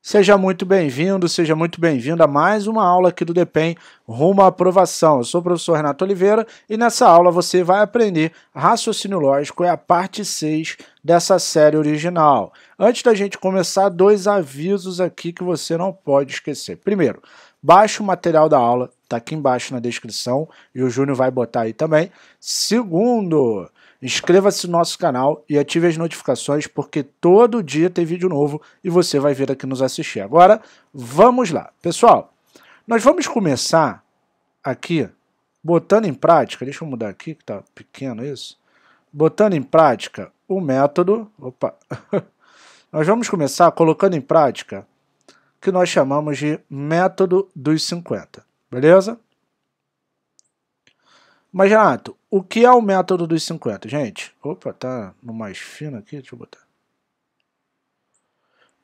Seja muito bem-vindo, seja muito bem-vinda a mais uma aula aqui do DEPEN rumo à aprovação. Eu sou o professor Renato Oliveira e nessa aula você vai aprender raciocínio lógico, é a parte 6 dessa série original. Antes da gente começar, dois avisos aqui que você não pode esquecer. Primeiro, baixe o material da aula, tá aqui embaixo na descrição e o Júnior vai botar aí também. Segundo, Inscreva-se no nosso canal e ative as notificações, porque todo dia tem vídeo novo e você vai vir aqui nos assistir. Agora, vamos lá. Pessoal, nós vamos começar aqui botando em prática, deixa eu mudar aqui que tá pequeno isso, botando em prática o método, opa, nós vamos começar colocando em prática que nós chamamos de método dos 50, beleza? Mas, Renato, o que é o método dos 50? Gente, opa, tá no mais fino aqui, deixa eu botar.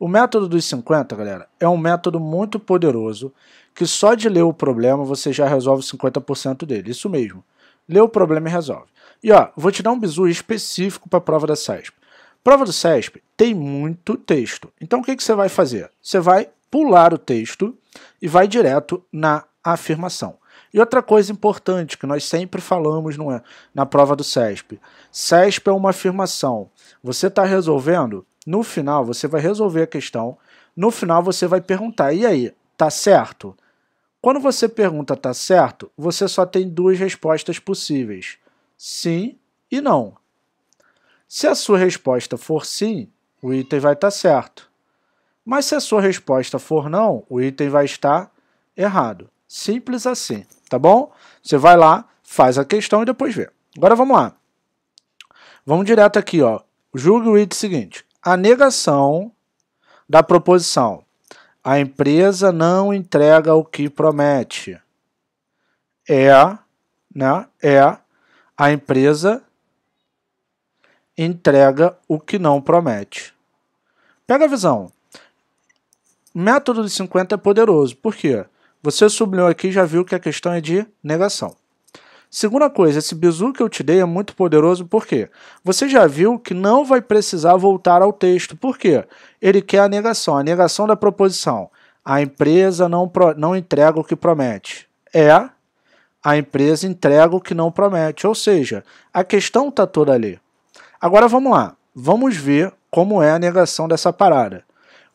O método dos 50, galera, é um método muito poderoso que só de ler o problema você já resolve 50% dele. Isso mesmo. Lê o problema e resolve. E ó, vou te dar um bizu específico para a prova da SESP. Prova do SESP tem muito texto. Então o que, que você vai fazer? Você vai pular o texto e vai direto na afirmação. E outra coisa importante que nós sempre falamos não é, na prova do CESP: CESP é uma afirmação. Você está resolvendo, no final você vai resolver a questão, no final você vai perguntar: e aí, tá certo? Quando você pergunta tá certo, você só tem duas respostas possíveis: sim e não. Se a sua resposta for sim, o item vai estar tá certo. Mas se a sua resposta for não, o item vai estar errado. Simples assim, tá bom? Você vai lá, faz a questão e depois vê. Agora vamos lá. Vamos direto aqui, ó. Julgue o item seguinte. A negação da proposição. A empresa não entrega o que promete. É, né? É a empresa entrega o que não promete. Pega a visão. O método de 50 é poderoso. Por quê? Você sublinhou aqui já viu que a questão é de negação. Segunda coisa, esse bizu que eu te dei é muito poderoso porque você já viu que não vai precisar voltar ao texto. Por quê? Ele quer a negação, a negação da proposição. A empresa não, não entrega o que promete. É, a empresa entrega o que não promete. Ou seja, a questão está toda ali. Agora vamos lá, vamos ver como é a negação dessa parada.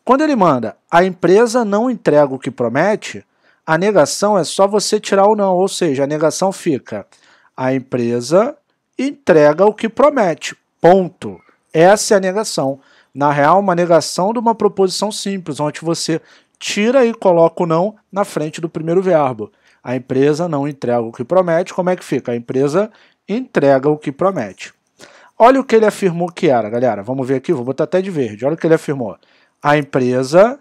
Quando ele manda a empresa não entrega o que promete, a negação é só você tirar o não, ou seja, a negação fica. A empresa entrega o que promete. Ponto. Essa é a negação. Na real, uma negação de uma proposição simples, onde você tira e coloca o não na frente do primeiro verbo. A empresa não entrega o que promete. Como é que fica? A empresa entrega o que promete. Olha o que ele afirmou que era, galera. Vamos ver aqui, vou botar até de verde. Olha o que ele afirmou. A empresa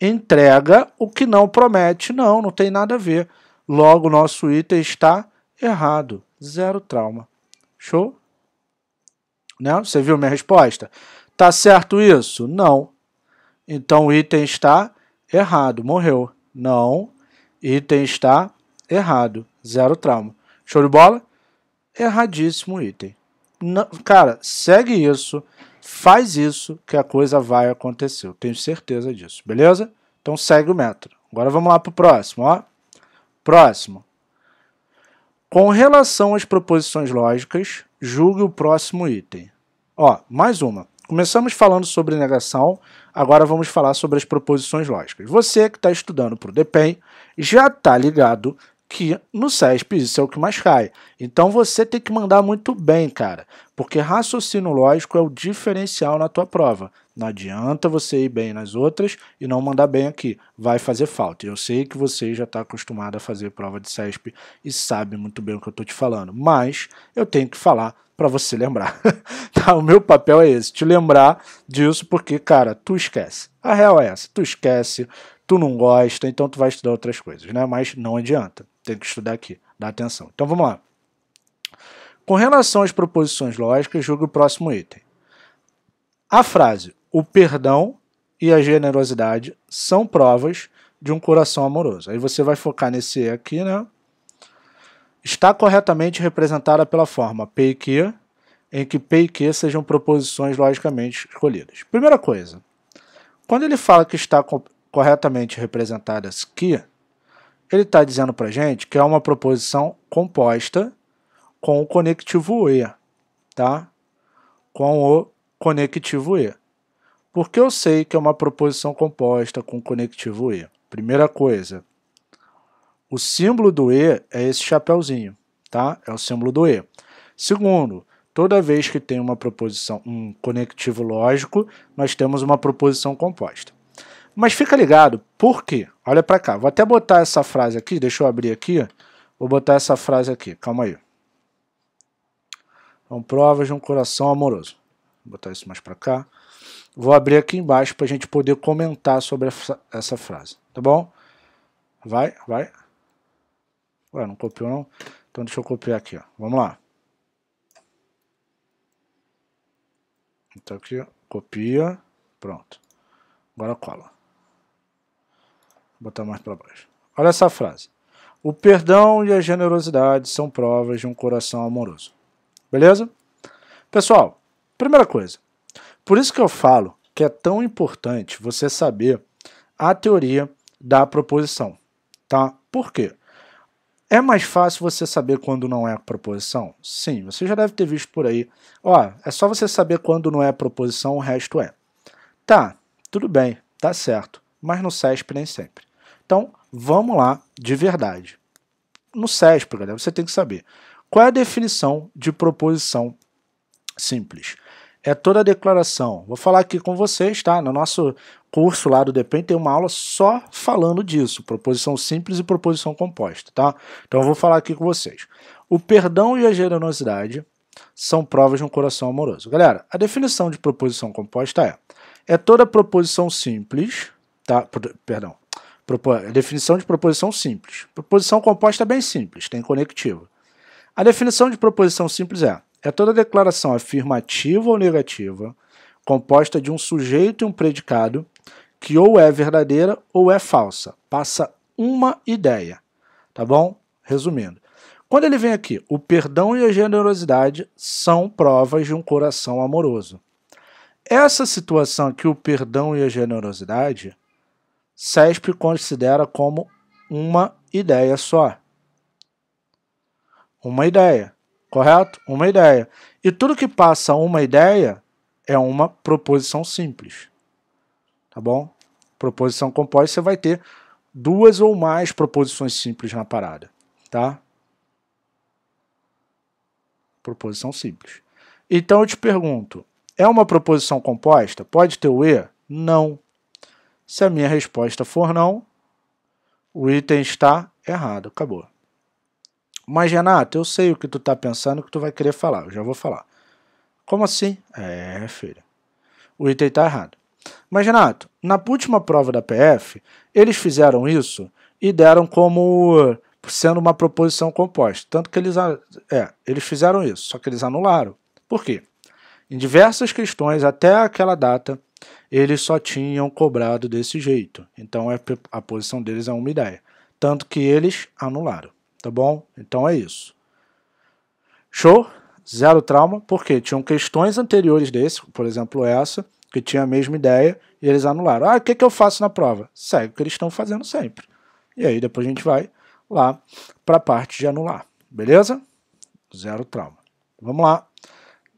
entrega o que não promete. Não, não tem nada a ver. Logo, nosso item está errado. Zero trauma. Show? Né? Você viu minha resposta? Tá certo isso? Não. Então o item está errado. Morreu. Não. Item está errado. Zero trauma. Show de bola? Erradíssimo item. Não, cara, segue isso. Faz isso que a coisa vai acontecer. Eu tenho certeza disso, beleza? Então segue o método. Agora vamos lá para o próximo, ó. Próximo. Com relação às proposições lógicas, julgue o próximo item. Ó, mais uma. Começamos falando sobre negação, agora vamos falar sobre as proposições lógicas. Você que está estudando para o DPEM já está ligado que no CESP isso é o que mais cai. Então você tem que mandar muito bem, cara. Porque raciocínio lógico é o diferencial na tua prova. Não adianta você ir bem nas outras e não mandar bem aqui. Vai fazer falta. Eu sei que você já está acostumado a fazer prova de CESP e sabe muito bem o que eu estou te falando. Mas eu tenho que falar para você lembrar. Tá, o meu papel é esse, te lembrar disso, porque, cara, tu esquece. A real é essa, tu esquece, tu não gosta, então tu vai estudar outras coisas, né? Mas não adianta, tem que estudar aqui, dá atenção. Então vamos lá. Com relação às proposições lógicas, julgue o próximo item. A frase o perdão e a generosidade são provas de um coração amoroso. Aí você vai focar nesse aqui, né? Está corretamente representada pela forma P e Q, em que P e Q sejam proposições logicamente escolhidas. Primeira coisa, quando ele fala que está co corretamente representada aqui, ele está dizendo para gente que é uma proposição composta com o conectivo E, tá? Com o conectivo E. Por que eu sei que é uma proposição composta com o conectivo E? Primeira coisa, o símbolo do E é esse chapéuzinho, tá? É o símbolo do E. Segundo, toda vez que tem uma proposição, um conectivo lógico, nós temos uma proposição composta. Mas fica ligado, por quê? Olha para cá, vou até botar essa frase aqui, deixa eu abrir aqui, vou botar essa frase aqui, calma aí. São então, provas de um coração amoroso. Vou botar isso mais para cá. Vou abrir aqui embaixo para a gente poder comentar sobre essa frase, tá bom? Vai, vai. Ué, não copiou não? Então deixa eu copiar aqui, ó. Vamos lá. Então aqui, copia, pronto. Agora cola. Vou botar mais para baixo. Olha essa frase. O perdão e a generosidade são provas de um coração amoroso. Beleza? Pessoal, primeira coisa. Por isso que eu falo que é tão importante você saber a teoria da proposição, tá? Por quê? É mais fácil você saber quando não é proposição? Sim, você já deve ter visto por aí. Ó, é só você saber quando não é proposição, o resto é. Tá, tudo bem, tá certo, mas no CESP nem sempre. Então, vamos lá de verdade. No CESP, galera, você tem que saber qual é a definição de proposição simples? É toda a declaração. Vou falar aqui com vocês, tá? No nosso curso lá do Depen tem uma aula só falando disso, proposição simples e proposição composta, tá? Então eu vou falar aqui com vocês. O perdão e a generosidade são provas de um coração amoroso. Galera, a definição de proposição composta é: é toda proposição simples, tá? Perdão. A definição de proposição simples. Proposição composta é bem simples, tem conectivo. A definição de proposição simples é: é toda declaração afirmativa ou negativa composta de um sujeito e um predicado que ou é verdadeira ou é falsa. Passa uma ideia, tá bom? Resumindo. Quando ele vem aqui, o perdão e a generosidade são provas de um coração amoroso. Essa situação aqui, o perdão e a generosidade, SESP considera como uma ideia só uma ideia, correto? Uma ideia. E tudo que passa uma ideia é uma proposição simples. Tá bom? Proposição composta, você vai ter duas ou mais proposições simples na parada, tá? Proposição simples. Então eu te pergunto, é uma proposição composta? Pode ter o E? Não. Se a minha resposta for não, o item está errado. Acabou. Mas, Renato, eu sei o que tu tá pensando, o que tu vai querer falar. Eu já vou falar. Como assim? É, filha. O item tá errado. Mas, Renato, na última prova da PF, eles fizeram isso e deram como sendo uma proposição composta. Tanto que eles, é, eles fizeram isso, só que eles anularam. Por quê? Em diversas questões, até aquela data, eles só tinham cobrado desse jeito. Então é, a posição deles é uma ideia. Tanto que eles anularam tá bom? Então é isso. Show? Zero trauma, porque tinham questões anteriores desse, por exemplo essa, que tinha a mesma ideia, e eles anularam. Ah, o que, que eu faço na prova? Segue o que eles estão fazendo sempre. E aí depois a gente vai lá para a parte de anular, beleza? Zero trauma. Vamos lá.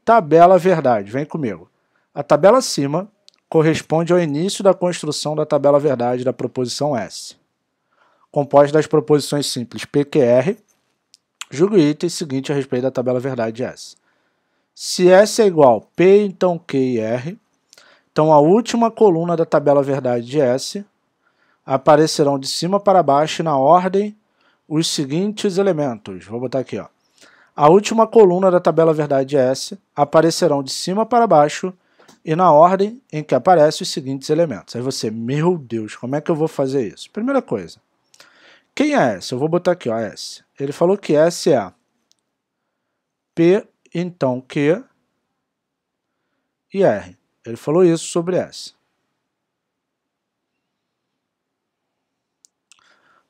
Tabela verdade, vem comigo. A tabela acima corresponde ao início da construção da tabela verdade da proposição S composta das proposições simples PQR, julgue o item seguinte a respeito da tabela verdade de S. Se S é igual a P, então Q e R, então a última coluna da tabela verdade de S aparecerão de cima para baixo na ordem os seguintes elementos. Vou botar aqui, ó. A última coluna da tabela verdade S aparecerão de cima para baixo e na ordem em que aparecem os seguintes elementos. Aí você, meu Deus, como é que eu vou fazer isso? Primeira coisa, quem é S? Eu vou botar aqui, ó, S. Ele falou que S é P, então Q e R. Ele falou isso sobre S.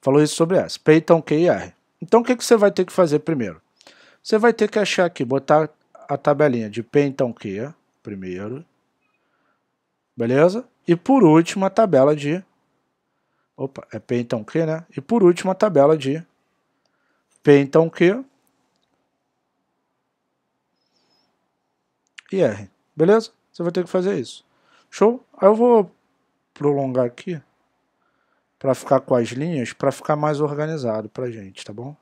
Falou isso sobre S. P, então Q e R. Então o que, que você vai ter que fazer primeiro? Você vai ter que achar aqui, botar a tabelinha de P, então Q primeiro. Beleza? E por último a tabela de Opa, é P então Q, né? E por último, a tabela de P então Q e R. Beleza? Você vai ter que fazer isso. Show? Aí eu vou prolongar aqui para ficar com as linhas, para ficar mais organizado para gente, tá bom?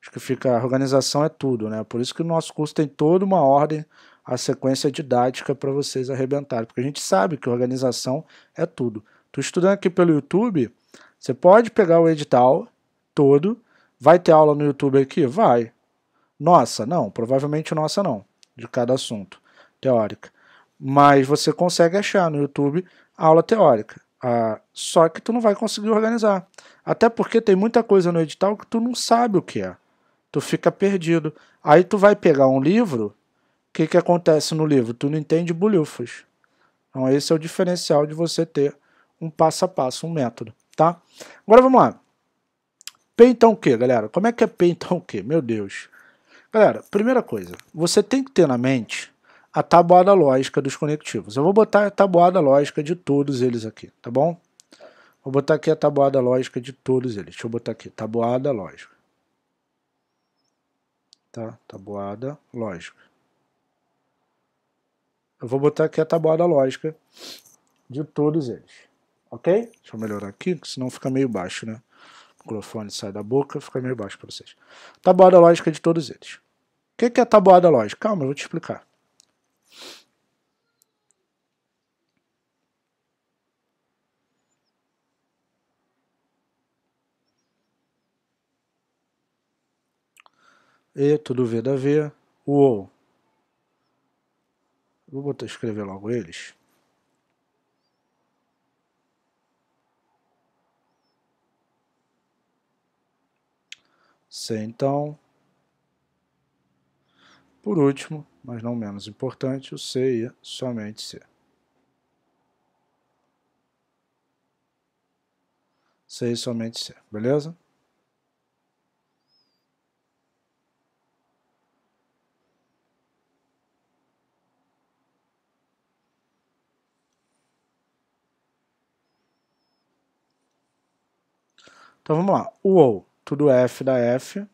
Acho que fica, a organização é tudo, né? Por isso que o nosso curso tem toda uma ordem, a sequência didática para vocês arrebentarem, porque a gente sabe que organização é tudo. Tu estudando aqui pelo YouTube, você pode pegar o edital todo. Vai ter aula no YouTube aqui? Vai. Nossa, não. Provavelmente nossa não. De cada assunto teórica. Mas você consegue achar no YouTube aula teórica. Ah, só que tu não vai conseguir organizar. Até porque tem muita coisa no edital que tu não sabe o que é. Tu fica perdido. Aí tu vai pegar um livro. O que, que acontece no livro? Tu não entende bolhufas. Então esse é o diferencial de você ter um passo a passo, um método, tá? Agora vamos lá. então o quê, galera? Como é que é então o quê? Meu Deus. Galera, primeira coisa, você tem que ter na mente a tabuada lógica dos conectivos. Eu vou botar a tabuada lógica de todos eles aqui, tá bom? Vou botar aqui a tabuada lógica de todos eles. Deixa eu botar aqui, tabuada lógica. Tá, tabuada lógica. Eu vou botar aqui a tabuada lógica de todos eles ok? Deixa eu melhorar aqui, senão fica meio baixo, né? O microfone sai da boca, fica meio baixo para vocês. Tabuada lógica de todos eles. O que, que é tabuada lógica? Calma, eu vou te explicar. E, tudo V da V, UOL. Vou botar, escrever logo eles. C então. Por último, mas não menos importante, o C ia somente C. C e somente C, beleza? Então vamos lá, o OU tudo f da f,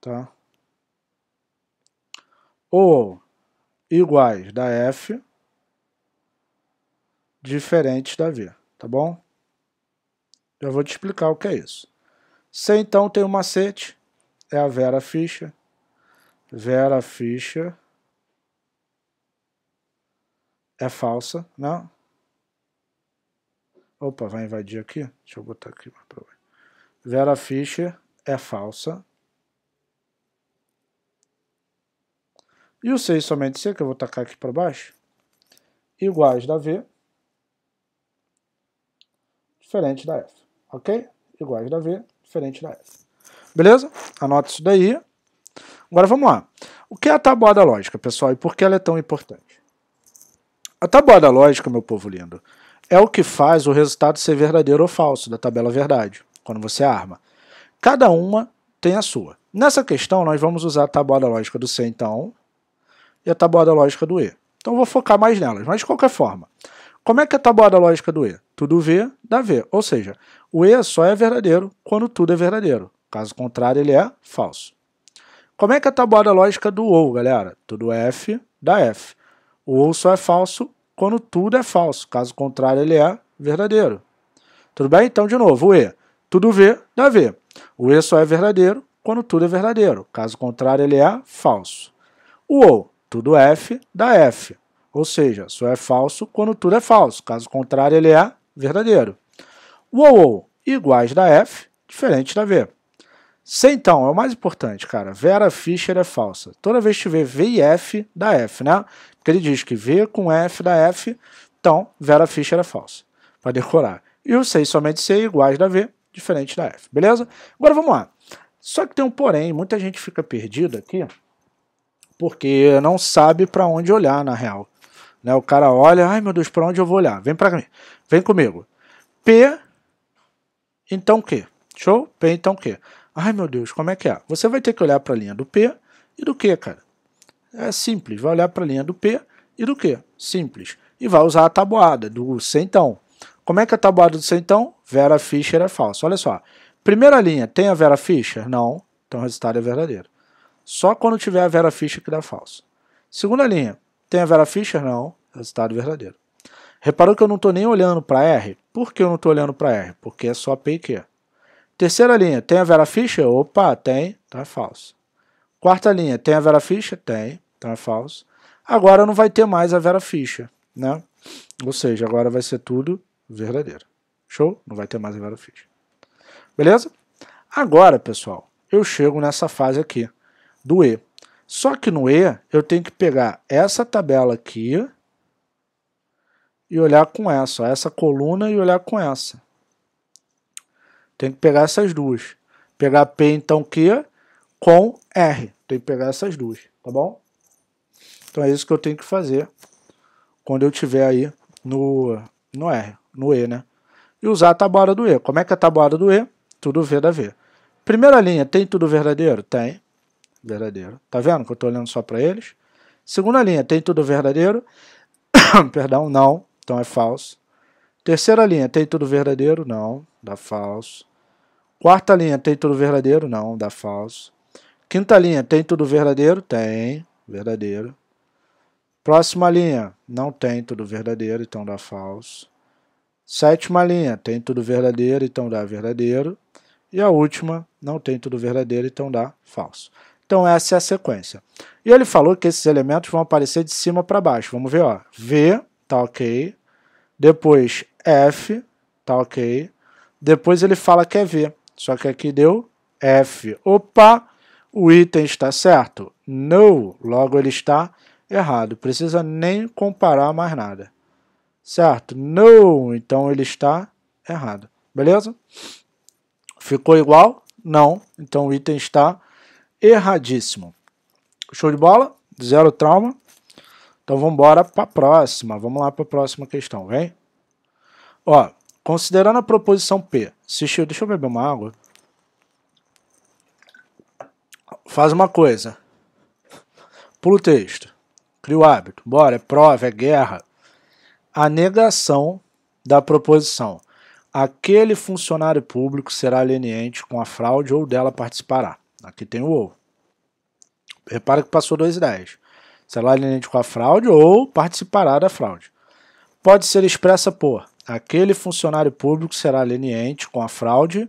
tá? Ou iguais da f, diferentes da v, tá bom? Eu vou te explicar o que é isso. se então, tem um macete, é a Vera Fischer. Vera Fischer é falsa, né? Opa, vai invadir aqui? Deixa eu botar aqui Vera Fischer é falsa. E o 6 somente C, que eu vou tacar aqui para baixo, iguais da V, diferente da F. Ok? Iguais da V, diferente da F. Beleza? Anota isso daí. Agora vamos lá. O que é a tabuada lógica, pessoal, e por que ela é tão importante? A tabuada lógica, meu povo lindo, é o que faz o resultado ser verdadeiro ou falso da tabela verdade, quando você arma. Cada uma tem a sua. Nessa questão, nós vamos usar a tabuada lógica do C, então, e a tabuada lógica do E. Então, vou focar mais nelas, mas de qualquer forma. Como é que é a tabuada lógica do E? Tudo V dá V, ou seja, o E só é verdadeiro quando tudo é verdadeiro. Caso contrário, ele é falso. Como é que é a tabuada lógica do OU, galera? Tudo F dá F. O OU só é falso quando tudo é falso. Caso contrário, ele é verdadeiro. Tudo bem? Então, de novo, o E. Tudo V dá V. O E só é verdadeiro quando tudo é verdadeiro. Caso contrário, ele é falso. O OU. Tudo F dá F. Ou seja, só é falso quando tudo é falso. Caso contrário, ele é verdadeiro. O OU. Iguais da F, diferente da V. Sei então, é o mais importante, cara. Vera Fischer é falsa. Toda vez que tiver V e F, dá F, né? Porque ele diz que V com F dá F, então Vera Fischer é falsa. Para decorar. E o sei somente C iguais da V, diferente da F, beleza? Agora vamos lá. Só que tem um porém, muita gente fica perdida aqui, porque não sabe para onde olhar, na real. Né? O cara olha, ai meu Deus, para onde eu vou olhar? Vem para mim, vem comigo. P, então que Show? P, então Q. Ai meu Deus, como é que é? Você vai ter que olhar para a linha do P e do Q, cara. É simples, vai olhar para a linha do P e do Q. Simples. E vai usar a tabuada do centão. Como é que é a tabuada do centão? Vera Fischer é falsa. Olha só. Primeira linha, tem a Vera Fischer? Não. Então o resultado é verdadeiro. Só quando tiver a Vera Fischer que dá falso. Segunda linha, tem a Vera Fischer? Não. Resultado verdadeiro. Reparou que eu não estou nem olhando para R? Por que eu não estou olhando para R? Porque é só P e Q. Terceira linha, tem a Vera Fischer? Opa, tem, então é falso. Quarta linha, tem a Vera Fischer? Tem, então é falso. Agora não vai ter mais a Vera Fischer, né? Ou seja, agora vai ser tudo verdadeiro. Show? Não vai ter mais a Vera Fischer. Beleza? Agora, pessoal, eu chego nessa fase aqui do E. Só que no E, eu tenho que pegar essa tabela aqui e olhar com essa, ó, essa coluna e olhar com essa. Tem que pegar essas duas. Pegar P então Q com R. Tem que pegar essas duas, tá bom? Então é isso que eu tenho que fazer quando eu tiver aí no, no R, no E, né? E usar a tabuada do E. Como é que é a tabuada do E? Tudo V da V. Primeira linha, tem tudo verdadeiro? Tem. Verdadeiro. Tá vendo que eu tô olhando só para eles? Segunda linha, tem tudo verdadeiro? Perdão, não. Então é falso. Terceira linha, tem tudo verdadeiro? Não, dá falso. Quarta linha, tem tudo verdadeiro? Não, dá falso. Quinta linha, tem tudo verdadeiro? Tem, verdadeiro. Próxima linha, não tem tudo verdadeiro, então dá falso. Sétima linha, tem tudo verdadeiro, então dá verdadeiro. E a última, não tem tudo verdadeiro, então dá falso. Então essa é a sequência. E ele falou que esses elementos vão aparecer de cima para baixo. Vamos ver, ó. V, tá ok. Depois F, tá ok. Depois ele fala que é V. Só que aqui deu F. Opa, o item está certo. No, logo ele está errado. Precisa nem comparar mais nada. Certo? No, então ele está errado. Beleza? Ficou igual? Não. Então o item está erradíssimo. Show de bola? Zero trauma. Então vamos embora para a próxima. Vamos lá para a próxima questão, vem? Ó, Considerando a proposição P, se x, deixa eu beber uma água. Faz uma coisa. Pula o texto. Cria o hábito. Bora, é prova, é guerra. A negação da proposição. Aquele funcionário público será leniente com a fraude ou dela participará. Aqui tem o ou. Repara que passou dois ideias. Será leniente com a fraude ou participará da fraude. Pode ser expressa por aquele funcionário público será leniente com a fraude,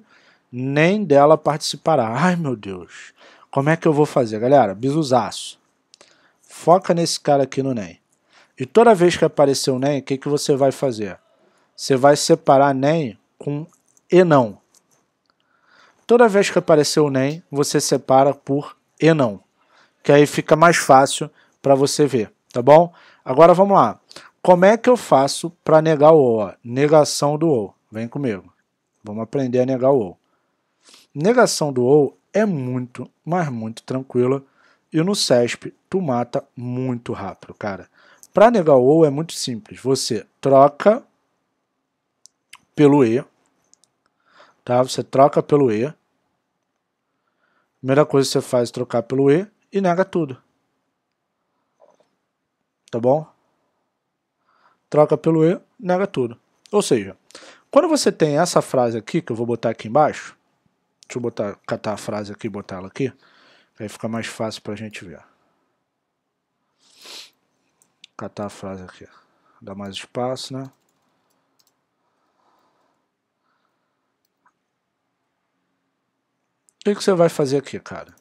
nem dela participará. Ai meu Deus, como é que eu vou fazer, galera? Bisuzaço, Foca nesse cara aqui no NEM. E toda vez que aparecer o NEM, o que, que você vai fazer? Você vai separar NEM com e não. Toda vez que aparecer o NEM, você separa por e não, Que aí fica mais fácil para você ver, tá bom? Agora vamos lá. Como é que eu faço para negar o O? Negação do O. Vem comigo. Vamos aprender a negar o O. Negação do O é muito, mas muito tranquila. E no CESP, tu mata muito rápido, cara. Para negar o ou é muito simples. Você troca pelo e, tá? Você troca pelo e. Primeira coisa que você faz é trocar pelo e e nega tudo. Tá bom? troca pelo e, nega tudo. Ou seja, quando você tem essa frase aqui, que eu vou botar aqui embaixo, deixa eu botar, catar a frase aqui e botar ela aqui, aí fica mais fácil para a gente ver. Catar a frase aqui, dá mais espaço, né? O que, que você vai fazer aqui, cara?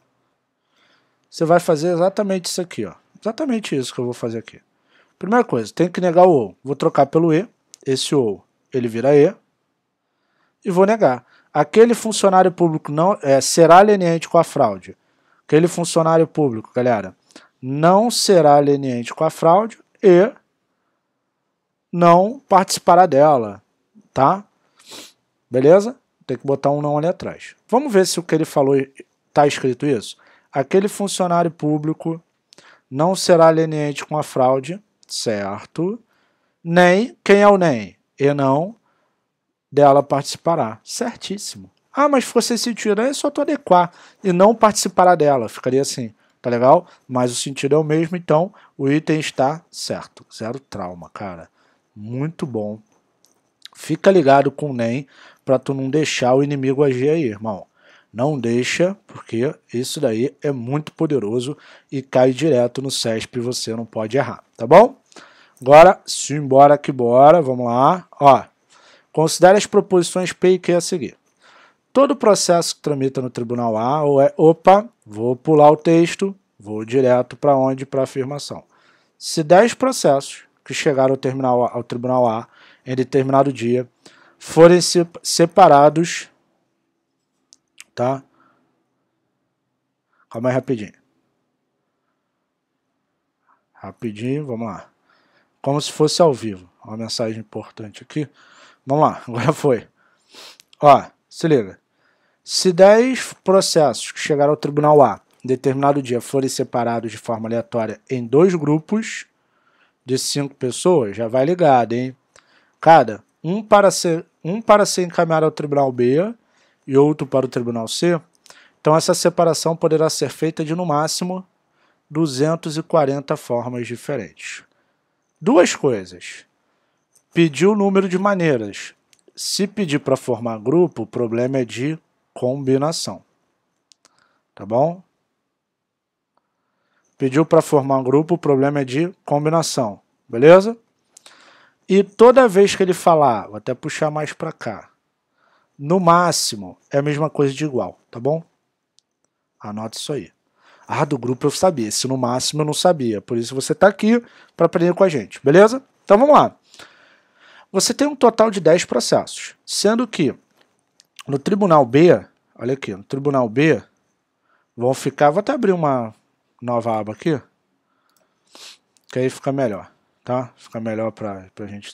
Você vai fazer exatamente isso aqui, ó. Exatamente isso que eu vou fazer aqui. Primeira coisa, tenho que negar o ou. Vou trocar pelo e, esse ou, ele vira e, e vou negar. Aquele funcionário público não é, será leniente com a fraude. Aquele funcionário público, galera, não será leniente com a fraude e não participará dela, tá? Beleza? Tem que botar um não ali atrás. Vamos ver se o que ele falou está escrito isso. Aquele funcionário público não será leniente com a fraude certo? Nem quem é o nem, e não dela participará. Certíssimo. Ah, mas se fosse sentido, é só tu adequar e não participará dela. Ficaria assim, tá legal? Mas o sentido é o mesmo, então o item está certo. Zero trauma, cara. Muito bom. Fica ligado com o NEM para tu não deixar o inimigo agir aí, irmão. Não deixa, porque isso daí é muito poderoso e cai direto no CESP e você não pode errar, tá bom? Agora, simbora que bora, vamos lá. Ó, considere as proposições P e Q a seguir. Todo processo que tramita no Tribunal A ou é, opa, vou pular o texto, vou direto para onde? Para a afirmação. Se 10 processos que chegaram ao, terminal, ao Tribunal A em determinado dia forem separados tá? Calma aí rapidinho. Rapidinho, vamos lá. Como se fosse ao vivo. Uma mensagem importante aqui. Vamos lá, agora foi. Ó, se liga. Se 10 processos que chegaram ao tribunal A em determinado dia forem separados de forma aleatória em dois grupos de cinco pessoas, já vai ligado, hein? Cada um para ser, um para ser encaminhado ao tribunal B e outro para o Tribunal C, então essa separação poderá ser feita de no máximo 240 formas diferentes. Duas coisas. Pedir o número de maneiras. Se pedir para formar grupo, o problema é de combinação. Tá bom? Pediu para formar grupo, o problema é de combinação. Beleza? E toda vez que ele falar, vou até puxar mais para cá no máximo, é a mesma coisa de igual, tá bom? Anota isso aí. Ah, do grupo eu sabia, se no máximo eu não sabia. Por isso você está aqui para aprender com a gente, beleza? Então vamos lá. Você tem um total de 10 processos, sendo que no Tribunal B, olha aqui, no Tribunal B, vão ficar, vou até abrir uma nova aba aqui, que aí fica melhor, tá? Fica melhor para a gente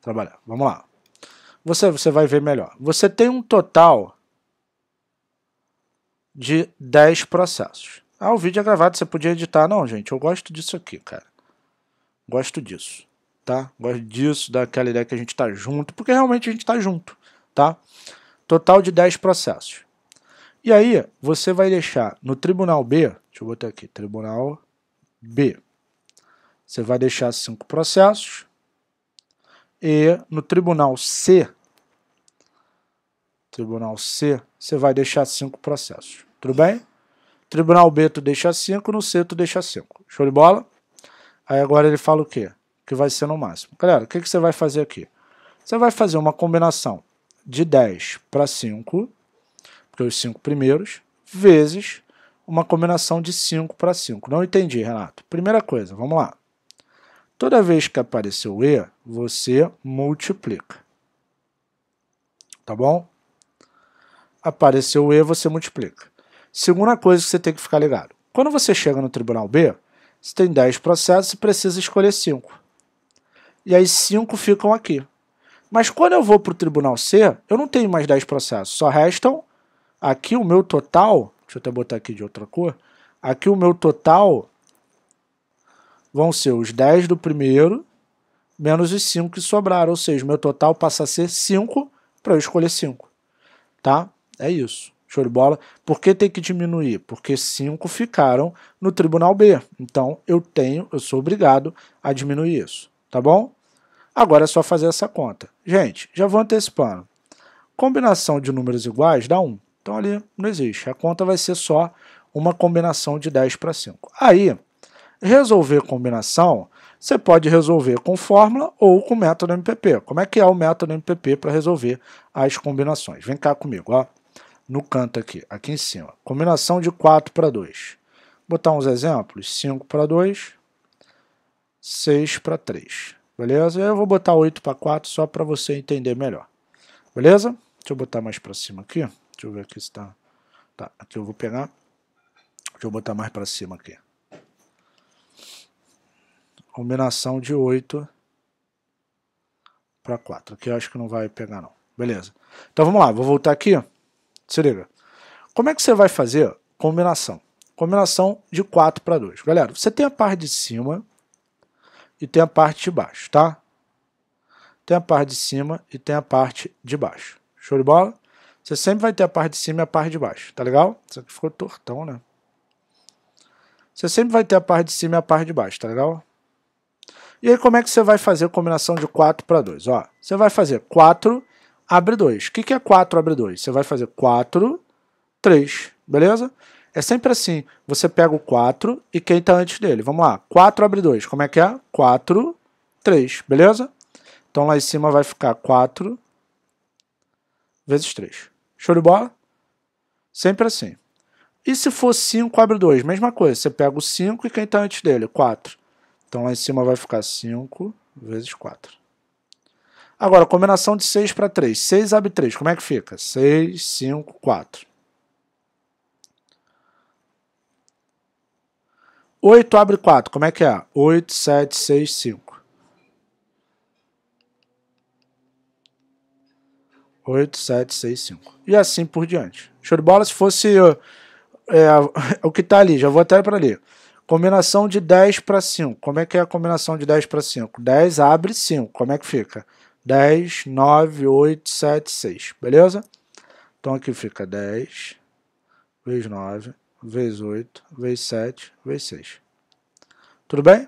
trabalhar. Vamos lá você, você vai ver melhor. Você tem um total de 10 processos. Ah, o vídeo é gravado, você podia editar. Não, gente, eu gosto disso aqui, cara. Gosto disso, tá? Gosto disso, daquela ideia que a gente tá junto, porque realmente a gente tá junto, tá? Total de 10 processos. E aí, você vai deixar no tribunal B, deixa eu botar aqui, tribunal B. Você vai deixar cinco processos. E no tribunal C, tribunal C, você vai deixar cinco processos. Tudo bem? Tribunal B tu deixa cinco, no C tu deixa cinco. Show de bola? Aí agora ele fala o quê? Que vai ser no máximo. Galera, o que, que você vai fazer aqui? Você vai fazer uma combinação de 10 para 5, porque os 5 primeiros, vezes uma combinação de 5 para 5. Não entendi, Renato. Primeira coisa, vamos lá. Toda vez que aparecer o E, você multiplica. Tá bom? Apareceu o E, você multiplica. Segunda coisa que você tem que ficar ligado. Quando você chega no tribunal B, você tem 10 processos e precisa escolher 5. E aí 5 ficam aqui. Mas quando eu vou para o tribunal C, eu não tenho mais 10 processos, só restam aqui o meu total, deixa eu até botar aqui de outra cor, aqui o meu total vão ser os 10 do primeiro menos os 5 que sobraram, ou seja, meu total passa a ser 5 para eu escolher 5. Tá? É isso. Show de bola. Por que tem que diminuir? Porque 5 ficaram no tribunal B. Então eu tenho, eu sou obrigado a diminuir isso, tá bom? Agora é só fazer essa conta. Gente, já vou antecipando. Combinação de números iguais dá 1. Então ali não existe. A conta vai ser só uma combinação de 10 para 5. Aí, Resolver combinação, você pode resolver com fórmula ou com método MPP. Como é que é o método MPP para resolver as combinações? Vem cá comigo, ó, no canto aqui, aqui em cima. Combinação de 4 para 2. Vou botar uns exemplos, 5 para 2, 6 para 3. Beleza? Eu vou botar 8 para 4 só para você entender melhor. Beleza? Deixa eu botar mais para cima aqui. Deixa eu ver aqui se está... Tá, aqui eu vou pegar. Deixa eu botar mais para cima aqui combinação de 8 para 4. Aqui eu acho que não vai pegar não. Beleza. Então vamos lá, vou voltar aqui. Se liga. Como é que você vai fazer combinação? Combinação de 4 para 2. Galera, você tem a parte de cima e tem a parte de baixo, tá? Tem a parte de cima e tem a parte de baixo. Show de bola? Você sempre vai ter a parte de cima e a parte de baixo, tá legal? Isso aqui ficou tortão, né? Você sempre vai ter a parte de cima e a parte de baixo, tá legal? E aí como é que você vai fazer a combinação de 4 para 2? Ó, você vai fazer 4, abre 2. O que, que é 4, abre 2? Você vai fazer 4, 3, beleza? É sempre assim, você pega o 4 e quem está antes dele. Vamos lá, 4 abre 2, como é que é? 4, 3, beleza? Então lá em cima vai ficar 4 vezes 3. Show de bola? Sempre assim. E se for 5, abre 2? Mesma coisa, você pega o 5 e quem está antes dele? 4. Então lá em cima vai ficar 5 vezes 4. Agora, combinação de 6 para 3. 6 abre 3, como é que fica? 6, 5, 4. 8 abre 4, como é que é? 8, 7, 6, 5. 8, 7, 6, 5. E assim por diante. Show de bola, se fosse eh, é, o que está ali, já vou até para ali. Combinação de 10 para 5. Como é que é a combinação de 10 para 5? 10 abre 5. Como é que fica? 10, 9, 8, 7, 6. Beleza? Então aqui fica 10 vezes 9 vezes 8 vezes 7 vezes 6. Tudo bem?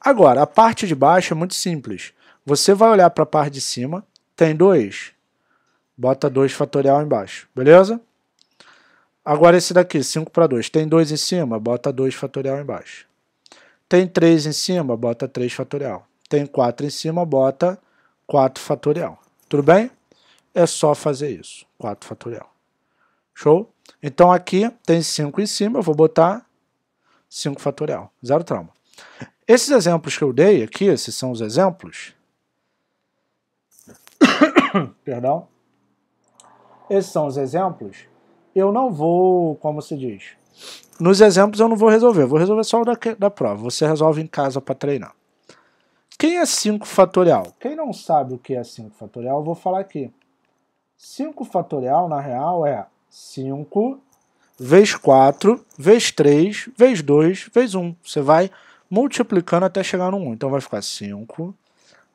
Agora, a parte de baixo é muito simples. Você vai olhar para a parte de cima, tem 2. Bota 2 fatorial embaixo. Beleza? Agora esse daqui, 5 para 2. Tem 2 em cima, bota 2 fatorial embaixo. Tem 3 em cima, bota 3 fatorial. Tem 4 em cima, bota 4 fatorial. Tudo bem? É só fazer isso, 4 fatorial. Show? Então aqui tem 5 em cima, eu vou botar 5 fatorial, zero trauma. Esses exemplos que eu dei aqui, esses são os exemplos. Perdão. Esses são os exemplos eu não vou, como se diz, nos exemplos eu não vou resolver, vou resolver só o da, da prova. Você resolve em casa para treinar. Quem é 5 fatorial? Quem não sabe o que é 5 fatorial, eu vou falar aqui. 5 fatorial, na real, é 5 vezes 4, vezes 3, vezes 2, vezes 1. Você vai multiplicando até chegar no 1. Então vai ficar 5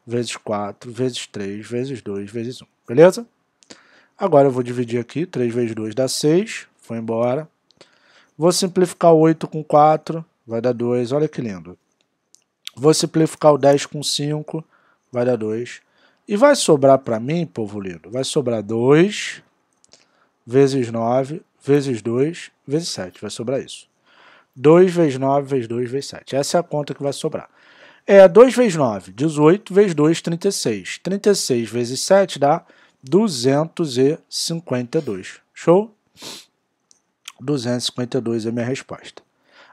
vezes 4, vezes 3, vezes 2, vezes 1. Beleza? Agora eu vou dividir aqui, 3 vezes 2 dá 6, foi embora. Vou simplificar o 8 com 4, vai dar 2, olha que lindo. Vou simplificar o 10 com 5, vai dar 2. E vai sobrar para mim, povo lindo, vai sobrar 2 vezes 9 vezes 2 vezes 7, vai sobrar isso. 2 vezes 9 vezes 2 vezes 7, essa é a conta que vai sobrar. É 2 vezes 9, 18, vezes 2, 36. 36 vezes 7 dá 252. Show? 252 é minha resposta.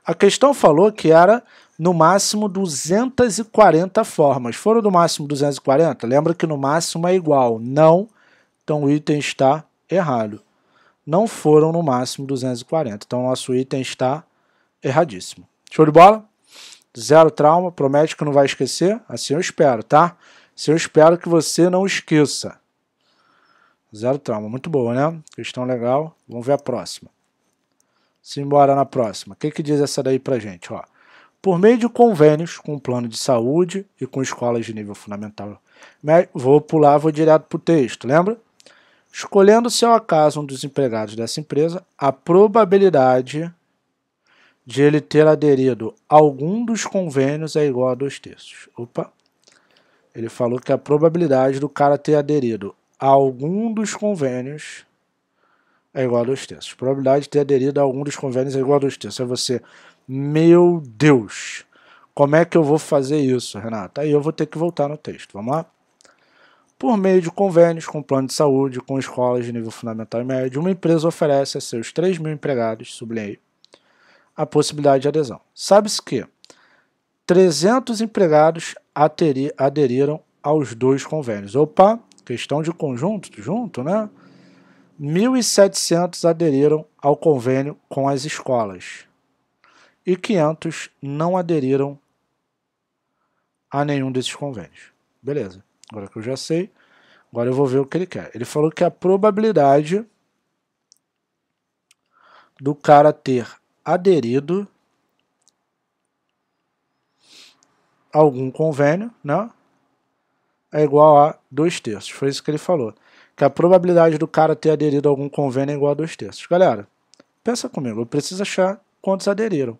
A questão falou que era no máximo 240 formas. Foram no máximo 240? Lembra que no máximo é igual. Não. Então o item está errado. Não foram no máximo 240. Então o nosso item está erradíssimo. Show de bola? Zero trauma. Promete que não vai esquecer? Assim eu espero, tá? Assim eu espero que você não esqueça. Zero trauma. Muito boa, né? Questão legal. Vamos ver a próxima. Simbora na próxima. O que, que diz essa daí pra gente? Ó. Por meio de convênios com o plano de saúde e com escolas de nível fundamental. Vou pular, vou direto pro texto, lembra? Escolhendo-se ao é acaso um dos empregados dessa empresa, a probabilidade de ele ter aderido a algum dos convênios é igual a dois terços. Opa! Ele falou que a probabilidade do cara ter aderido algum dos convênios é igual a dois terços. Probabilidade de ter aderido a algum dos convênios é igual a dois terços. É você, meu Deus, como é que eu vou fazer isso, Renata? Aí eu vou ter que voltar no texto. Vamos lá? Por meio de convênios com plano de saúde, com escolas de nível fundamental e médio, uma empresa oferece a seus 3 mil empregados, sublinhei, a possibilidade de adesão. Sabe-se que 300 empregados aderiram aos dois convênios. Opa, questão de conjunto, junto, né? 1.700 aderiram ao convênio com as escolas e 500 não aderiram a nenhum desses convênios. Beleza, agora que eu já sei, agora eu vou ver o que ele quer. Ele falou que a probabilidade do cara ter aderido a algum convênio, né? é igual a 2 terços. Foi isso que ele falou. Que a probabilidade do cara ter aderido a algum convênio é igual a 2 terços. Galera, pensa comigo. Eu preciso achar quantos aderiram.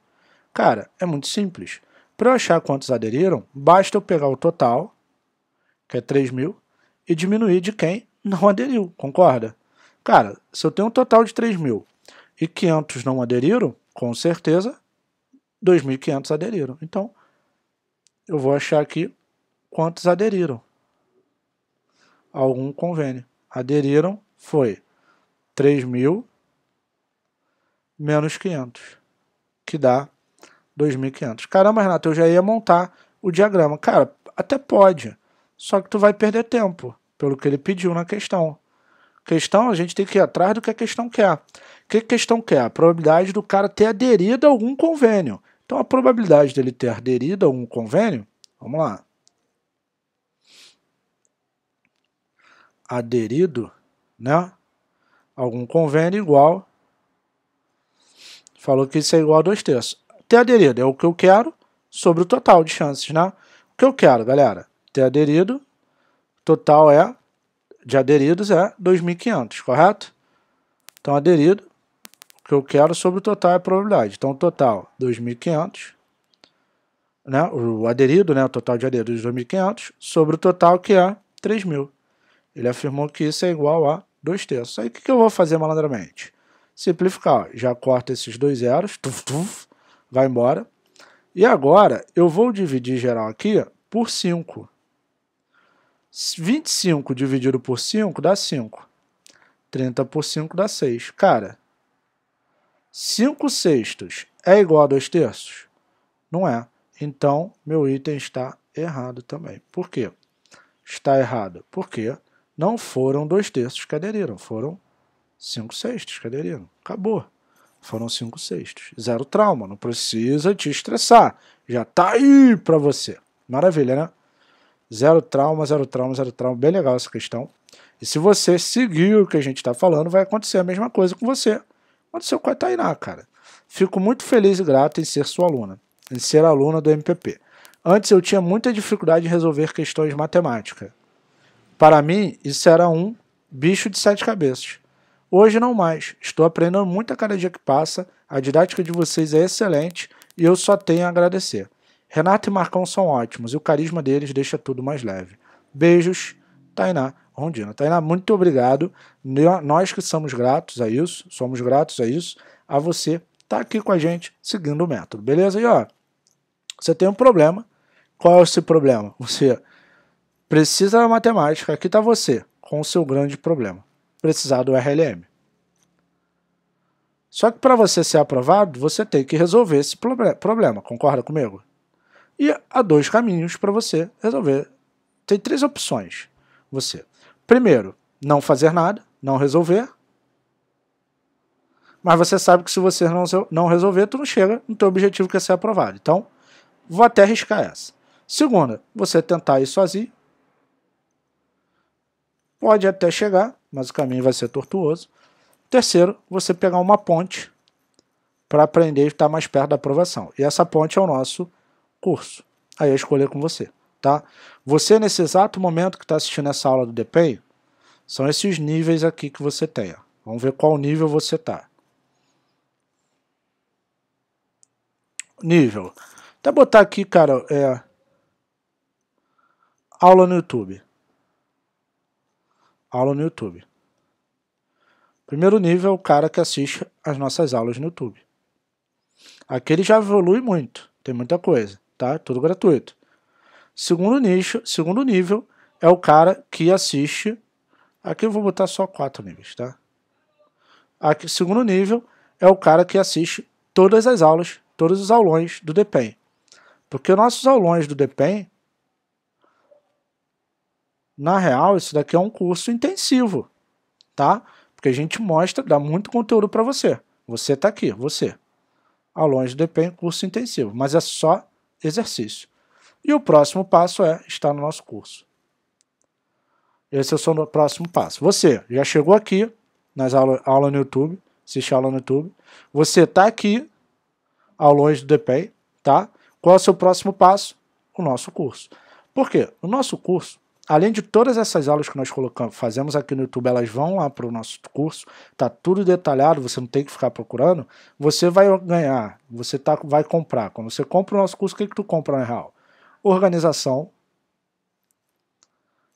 Cara, é muito simples. Para eu achar quantos aderiram, basta eu pegar o total, que é 3 mil, e diminuir de quem não aderiu, concorda? Cara, se eu tenho um total de 3 mil e 500 não aderiram, com certeza 2.500 aderiram. Então, eu vou achar aqui quantos aderiram algum convênio. Aderiram, foi 3 mil menos 500, que dá 2.500. Caramba, Renato, eu já ia montar o diagrama. Cara, até pode, só que tu vai perder tempo, pelo que ele pediu na questão. Questão, a gente tem que ir atrás do que a questão quer. O que a questão quer? A probabilidade do cara ter aderido a algum convênio. Então, a probabilidade dele ter aderido a algum convênio, vamos lá, aderido né, a algum convênio igual. Falou que isso é igual a dois terços. Ter aderido é o que eu quero sobre o total de chances. Né? O que eu quero, galera? Ter aderido, total é de aderidos é 2.500, correto? Então, aderido, o que eu quero sobre o total é a probabilidade. Então, total 2.500, né? o aderido, né? o total de aderidos 2.500, sobre o total que é 3.000. Ele afirmou que isso é igual a 2 terços. Aí o que, eu vou fazer malandramente? Simplificar. Já corta esses dois zeros, tuf, tuf, vai embora. E agora eu vou dividir geral aqui por 5. 25 dividido por 5 dá 5. 30 por 5 dá 6. Cara, 5 sextos é igual a 2 terços? Não é. Então, meu item está errado também. Por quê? Está errado Por porque não foram dois terços que aderiram, foram cinco sextos que aderiram. Acabou. Foram cinco sextos. Zero trauma, não precisa te estressar. Já tá aí para você. Maravilha, né? Zero trauma, zero trauma, zero trauma. Bem legal essa questão. E se você seguir o que a gente está falando, vai acontecer a mesma coisa com você. Aconteceu com a Tainá, cara. Fico muito feliz e grato em ser sua aluna, em ser aluna do MPP. Antes eu tinha muita dificuldade em resolver questões matemáticas para mim, isso era um bicho de sete cabeças. Hoje não mais. Estou aprendendo muito a cada dia que passa. A didática de vocês é excelente e eu só tenho a agradecer. Renato e Marcão são ótimos e o carisma deles deixa tudo mais leve. Beijos, Tainá Rondina. Tainá, muito obrigado. Nós que somos gratos a isso, somos gratos a isso, a você tá aqui com a gente seguindo o método, beleza? E ó, você tem um problema. Qual é esse problema? Você Precisa da matemática, aqui está você, com o seu grande problema. Precisar do RLM. Só que para você ser aprovado, você tem que resolver esse problema, concorda comigo? E há dois caminhos para você resolver. Tem três opções. Você. Primeiro, não fazer nada, não resolver. Mas você sabe que se você não, não resolver, tu não chega no teu objetivo que é ser aprovado. Então, vou até arriscar essa. Segunda, você tentar ir sozinho, Pode até chegar, mas o caminho vai ser tortuoso. Terceiro, você pegar uma ponte para aprender e estar mais perto da aprovação. E essa ponte é o nosso curso. Aí é escolher com você, tá? Você, nesse exato momento que está assistindo essa aula do DPEI, são esses níveis aqui que você tem. Ó. Vamos ver qual nível você está. Nível. Até botar aqui, cara, é... Aula no YouTube aula no YouTube. Primeiro nível é o cara que assiste as nossas aulas no YouTube. Aqui ele já evolui muito, tem muita coisa, tá? Tudo gratuito. Segundo nicho, segundo nível é o cara que assiste. Aqui eu vou botar só quatro níveis, tá? Aqui, segundo nível é o cara que assiste todas as aulas, todos os aulões do DPEM. Porque nossos aulões do DPEM na real, isso daqui é um curso intensivo, tá? Porque a gente mostra, dá muito conteúdo para você. Você está aqui, você. Ao longe do EPEM, curso intensivo, mas é só exercício. E o próximo passo é estar no nosso curso. Esse é o seu próximo passo. Você já chegou aqui nas aulas aula no YouTube, assiste aula no YouTube. Você está aqui ao longe do DPEI, tá? Qual é o seu próximo passo? O nosso curso. Por quê? O nosso curso Além de todas essas aulas que nós colocamos, fazemos aqui no YouTube, elas vão lá para o nosso curso, tá tudo detalhado, você não tem que ficar procurando. Você vai ganhar, você tá, vai comprar. Quando você compra o nosso curso, o que, que tu compra, na né, real? Organização.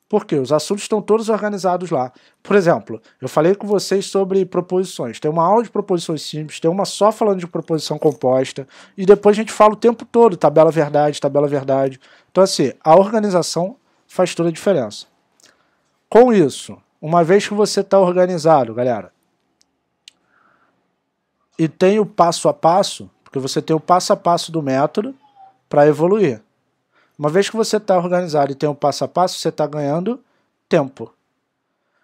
Porque os assuntos estão todos organizados lá. Por exemplo, eu falei com vocês sobre proposições. Tem uma aula de proposições simples, tem uma só falando de proposição composta, e depois a gente fala o tempo todo, tabela verdade, tabela verdade. Então, assim, a organização faz toda a diferença. Com isso, uma vez que você está organizado, galera, e tem o passo a passo, porque você tem o passo a passo do método para evoluir. Uma vez que você está organizado e tem o passo a passo, você está ganhando tempo.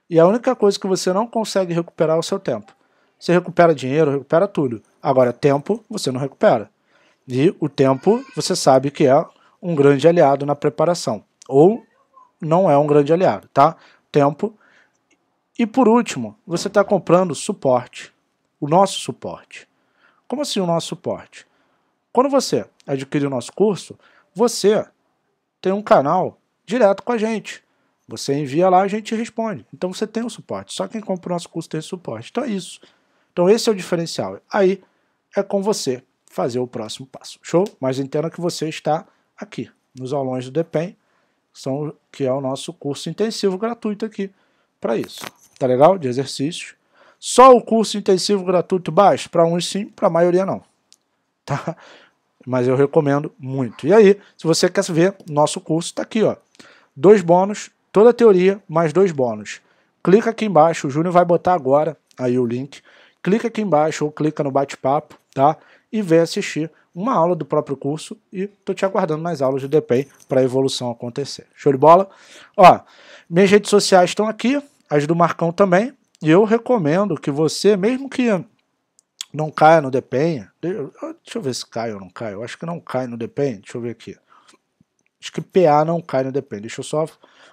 E a única coisa que você não consegue recuperar é o seu tempo. Você recupera dinheiro, recupera tudo. Agora, tempo você não recupera. E o tempo, você sabe que é um grande aliado na preparação. Ou não é um grande aliado, tá? Tempo. E por último, você está comprando suporte, o nosso suporte. Como assim o nosso suporte? Quando você adquire o nosso curso, você tem um canal direto com a gente. Você envia lá, a gente responde. Então você tem o um suporte. Só quem compra o nosso curso tem suporte. Então é isso. Então esse é o diferencial. Aí é com você fazer o próximo passo. Show? Mas entenda que você está aqui nos aulões do DEPEN são, que é o nosso curso intensivo gratuito aqui para isso. Tá legal? De exercícios. Só o curso intensivo gratuito baixo Para uns sim, para a maioria não. Tá? Mas eu recomendo muito. E aí, se você quer ver, nosso curso está aqui. ó. Dois bônus, toda a teoria, mais dois bônus. Clica aqui embaixo, o Júnior vai botar agora aí o link. Clica aqui embaixo ou clica no bate-papo, tá? E vem assistir uma aula do próprio curso e estou te aguardando mais aulas de depen para a evolução acontecer. Show de bola? Ó, minhas redes sociais estão aqui, as do Marcão também, e eu recomendo que você, mesmo que não caia no depen deixa eu ver se cai ou não cai, eu acho que não cai no depen deixa eu ver aqui. Acho que PA não cai no depen deixa eu só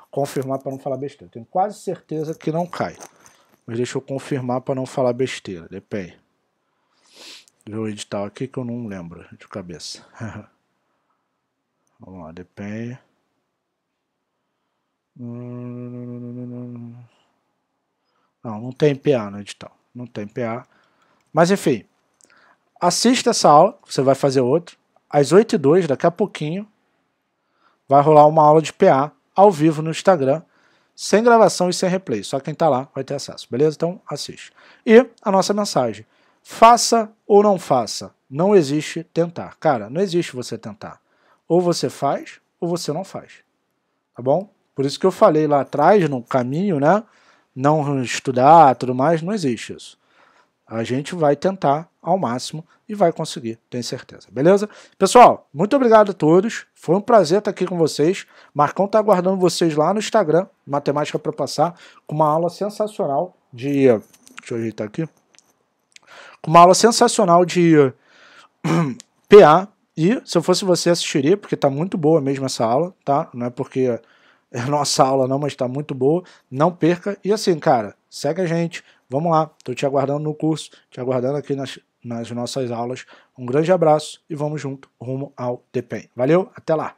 confirmar para não falar besteira. Tenho quase certeza que não cai, mas deixa eu confirmar para não falar besteira, depen ver o edital aqui que eu não lembro de cabeça. Vamos lá, depende. Não, não tem PA no edital. Não tem PA. Mas enfim, assista essa aula, você vai fazer outro. Às 8 e 2 daqui a pouquinho, vai rolar uma aula de PA ao vivo no Instagram, sem gravação e sem replay. Só quem está lá vai ter acesso, beleza? Então assiste. E a nossa mensagem. Faça ou não faça. Não existe tentar. Cara, não existe você tentar. Ou você faz ou você não faz. Tá bom? Por isso que eu falei lá atrás, no caminho, né? Não estudar, tudo mais, não existe isso. A gente vai tentar ao máximo e vai conseguir, tenho certeza. Beleza? Pessoal, muito obrigado a todos. Foi um prazer estar aqui com vocês. Marcão está aguardando vocês lá no Instagram, Matemática para Passar, com uma aula sensacional de. Deixa eu ajeitar aqui com uma aula sensacional de PA. E se eu fosse você, assistiria, porque está muito boa mesmo essa aula, tá? Não é porque é nossa aula não, mas está muito boa. Não perca. E assim, cara, segue a gente. Vamos lá. Estou te aguardando no curso, te aguardando aqui nas, nas nossas aulas. Um grande abraço e vamos junto rumo ao depenho. Valeu, até lá!